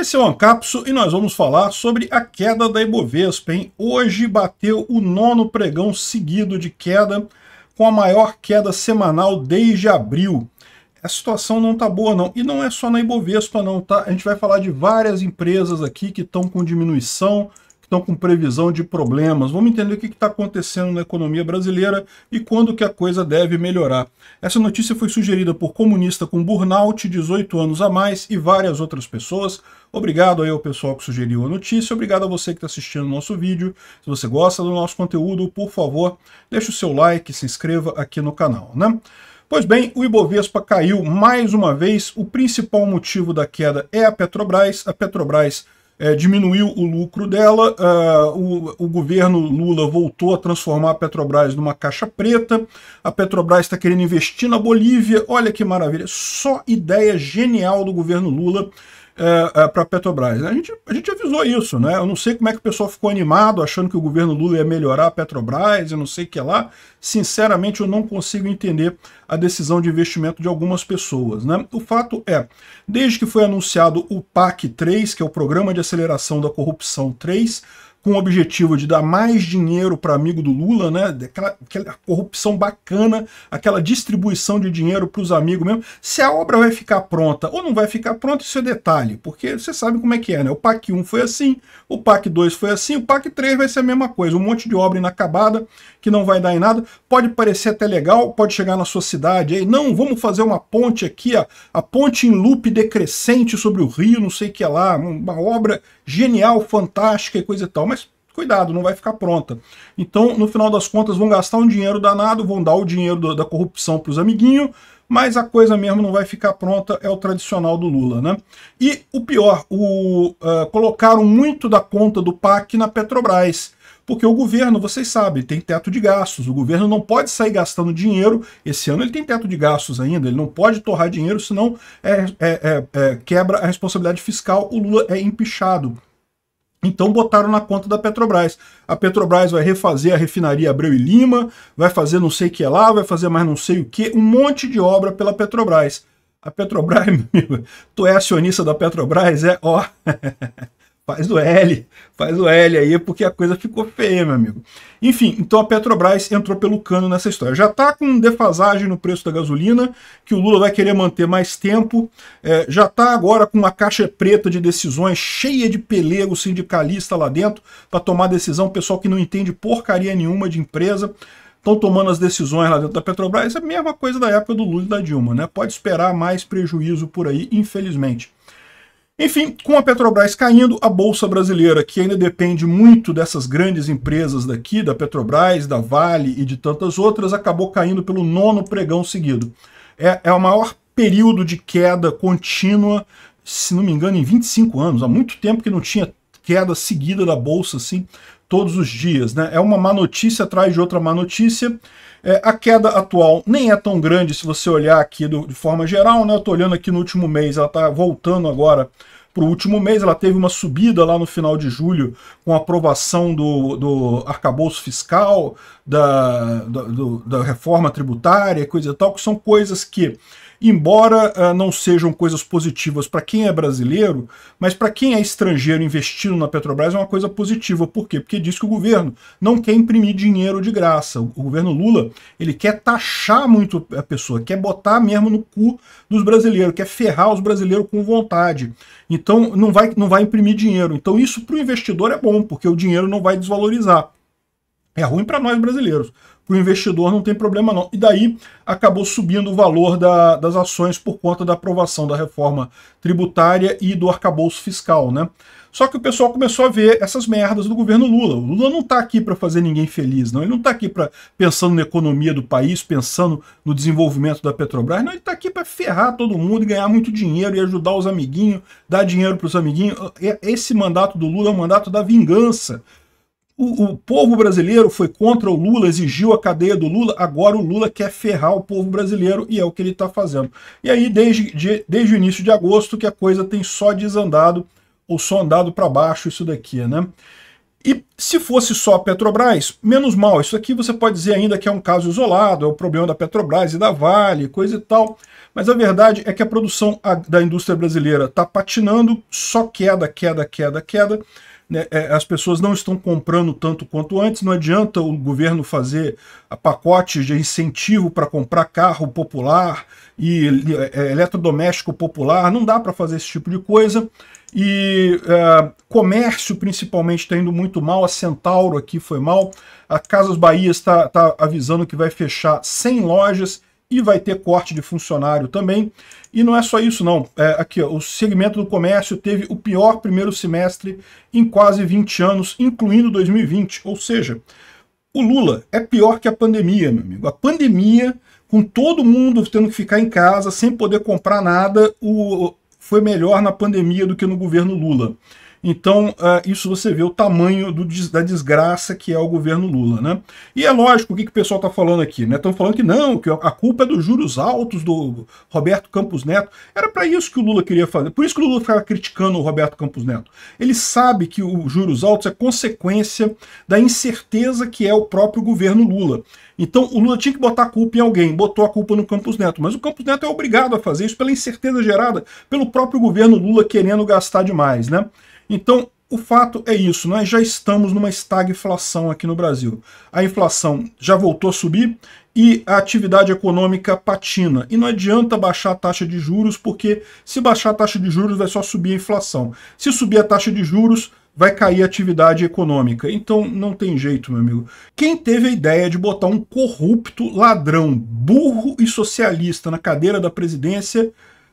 Esse é o Ancapso e nós vamos falar sobre a queda da Ibovespa. Hein? Hoje bateu o nono pregão seguido de queda, com a maior queda semanal desde abril. A situação não está boa não, e não é só na Ibovespa não, tá? A gente vai falar de várias empresas aqui que estão com diminuição, estão com previsão de problemas. Vamos entender o que está acontecendo na economia brasileira e quando que a coisa deve melhorar. Essa notícia foi sugerida por comunista com burnout, 18 anos a mais e várias outras pessoas. Obrigado aí ao pessoal que sugeriu a notícia, obrigado a você que está assistindo o nosso vídeo. Se você gosta do nosso conteúdo, por favor, deixe o seu like, se inscreva aqui no canal, né? Pois bem, o Ibovespa caiu mais uma vez. O principal motivo da queda é a Petrobras. A Petrobras é, diminuiu o lucro dela, uh, o, o, governo Lula voltou a transformar a Petrobras numa caixa preta, a Petrobras está querendo investir na Bolívia, olha que maravilha, só ideia genial do governo Lula é, é, para a Petrobras. A gente, a gente avisou isso, né? Eu não sei como é que o pessoal ficou animado achando que o governo Lula ia melhorar a Petrobras e não sei o que lá. Sinceramente, eu não consigo entender a decisão de investimento de algumas pessoas, né? O fato é, desde que foi anunciado o PAC 3, que é o Programa de Aceleração da Corrupção 3, com o objetivo de dar mais dinheiro para amigo do Lula, né? Aquela, aquela corrupção bacana, aquela distribuição de dinheiro para os amigos mesmo. Se a obra vai ficar pronta ou não vai ficar pronta, isso é detalhe, porque você sabe como é que é, né? O PAC 1 foi assim, o PAC 2 foi assim, o PAC 3 vai ser a mesma coisa, um monte de obra inacabada que não vai dar em nada. Pode parecer até legal, pode chegar na sua cidade aí, não, vamos fazer uma ponte aqui, a, a ponte em loop decrescente sobre o rio, não sei o que é lá, uma obra genial, fantástica e coisa e tal cuidado, não vai ficar pronta. Então, no final das contas, vão gastar um dinheiro danado, vão dar o dinheiro da corrupção para os amiguinhos, mas a coisa mesmo não vai ficar pronta, é o tradicional do Lula, né? E o pior, o, uh, colocaram muito da conta do PAC na Petrobras, porque o governo, vocês sabem, tem teto de gastos, o governo não pode sair gastando dinheiro, esse ano ele tem teto de gastos ainda, ele não pode torrar dinheiro, senão é, é, é, é quebra a responsabilidade fiscal, o Lula é empichado. Então botaram na conta da Petrobras. A Petrobras vai refazer a refinaria Abreu e Lima, vai fazer não sei o que lá, vai fazer mais não sei o que, um monte de obra pela Petrobras. A Petrobras, meu, tu é acionista da Petrobras, é ó. Faz o L, faz o L aí, porque a coisa ficou feia, meu amigo. Enfim, então a Petrobras entrou pelo cano nessa história. Já está com defasagem no preço da gasolina, que o Lula vai querer manter mais tempo. É, já está agora com uma caixa preta de decisões cheia de pelego sindicalista lá dentro para tomar decisão. Pessoal que não entende porcaria nenhuma de empresa estão tomando as decisões lá dentro da Petrobras. É a mesma coisa da época do Lula e da Dilma, né? Pode esperar mais prejuízo por aí, infelizmente. Enfim, com a Petrobras caindo, a Bolsa Brasileira, que ainda depende muito dessas grandes empresas daqui, da Petrobras, da Vale e de tantas outras, acabou caindo pelo nono pregão seguido. É, é o maior período de queda contínua, se não me engano, em 25 anos. Há muito tempo que não tinha queda seguida da Bolsa, assim, todos os dias. Né? É uma má notícia atrás de outra má notícia. É, a queda atual nem é tão grande se você olhar aqui do, de forma geral. Né? Eu estou olhando aqui no último mês, ela está voltando agora para o último mês. Ela teve uma subida lá no final de julho com a aprovação do, do arcabouço fiscal, da, da, do, da reforma tributária, coisa e tal, que são coisas que embora uh, não sejam coisas positivas para quem é brasileiro, mas para quem é estrangeiro investindo na Petrobras é uma coisa positiva. Por quê? Porque diz que o governo não quer imprimir dinheiro de graça. O governo Lula ele quer taxar muito a pessoa, quer botar mesmo no cu dos brasileiros, quer ferrar os brasileiros com vontade. Então não vai, não vai imprimir dinheiro. Então isso para o investidor é bom, porque o dinheiro não vai desvalorizar. É ruim para nós brasileiros. Para o investidor não tem problema não. E daí acabou subindo o valor da, das ações por conta da aprovação da reforma tributária e do arcabouço fiscal, né? Só que o pessoal começou a ver essas merdas do governo Lula. O Lula não está aqui para fazer ninguém feliz, não. Ele não está aqui para pensando na economia do país, pensando no desenvolvimento da Petrobras. Não, ele está aqui para ferrar todo mundo e ganhar muito dinheiro e ajudar os amiguinhos, dar dinheiro para os amiguinhos. É, esse mandato do Lula é o mandato da vingança. O, o, povo brasileiro foi contra o Lula, exigiu a cadeia do Lula, agora o Lula quer ferrar o povo brasileiro e é o que ele está fazendo. E aí, desde, de, desde o início de agosto, que a coisa tem só desandado ou só andado para baixo isso daqui, né? E se fosse só a Petrobras, menos mal. Isso aqui você pode dizer ainda que é um caso isolado, é o problema da Petrobras e da Vale, coisa e tal. Mas a verdade é que a produção da indústria brasileira está patinando, só queda, queda, queda, queda né, é, as pessoas não estão comprando tanto quanto antes, não adianta o governo fazer pacotes de incentivo para comprar carro popular e é, eletrodoméstico popular, não dá para fazer esse tipo de coisa. E é, comércio, principalmente, está indo muito mal. A Centauro aqui foi mal. A Casas Bahia está, está avisando que vai fechar 100 lojas e vai ter corte de funcionário também. E não é só isso, não. É, aqui, ó, o segmento do comércio teve o pior primeiro semestre em quase 20 anos, incluindo 2020. Ou seja, o Lula é pior que a pandemia, meu amigo. A pandemia, com todo mundo tendo que ficar em casa, sem poder comprar nada, o, foi melhor na pandemia do que no governo Lula. Então, ah, isso você vê o tamanho do, da desgraça que é o governo Lula. Né? E é lógico, o que, que o pessoal está falando aqui? Estão né? falando que não, que a culpa é dos juros altos do Roberto Campos Neto. Era para isso que o Lula queria fazer. Por isso que o Lula ficava criticando o Roberto Campos Neto. Ele sabe que os juros altos é consequência da incerteza que é o próprio governo Lula. Então, o Lula tinha que botar a culpa em alguém, botou a culpa no Campos Neto. Mas o Campos Neto é obrigado a fazer isso pela incerteza gerada pelo próprio governo Lula querendo gastar demais, né? Então, o fato é isso, nós já estamos numa estagflação aqui no Brasil. A inflação já voltou a subir e a atividade econômica patina. E não adianta baixar a taxa de juros, porque se baixar a taxa de juros vai só subir a inflação. Se subir a taxa de juros, vai cair a atividade econômica. Então não tem jeito, meu amigo. Quem teve a ideia de botar um corrupto, ladrão, burro e socialista na cadeira da presidência,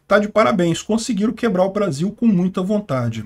tá de parabéns. Conseguiram quebrar o Brasil com muita vontade.